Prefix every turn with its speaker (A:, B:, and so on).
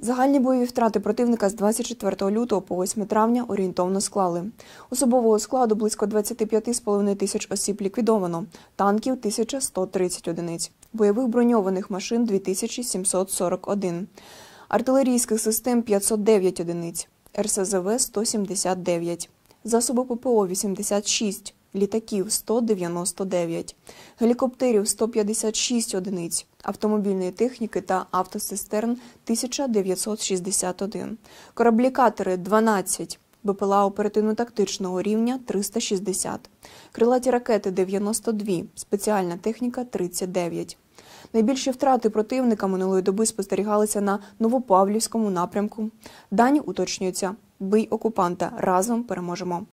A: Загальні бойові втрати противника з 24 лютого по 8 травня орієнтовно склали. Особового складу близько 25,5 тисяч осіб ліквідовано, танків 1130 одиниць, бойових броньованих машин 2741, артилерійських систем 509 одиниць, РСЗВ 179, засоби ППО 86, літаків 199, гелікоптерів 156 одиниць, автомобільної техніки та автосистерн 1961, кораблі-катери 12, БПЛА оперативно-тактичного рівня 360, крилаті ракети 92, спеціальна техніка 39. Найбільші втрати противника минулої доби спостерігалися на Новопавлівському напрямку. Дані уточнюються. Бий окупанта разом переможемо.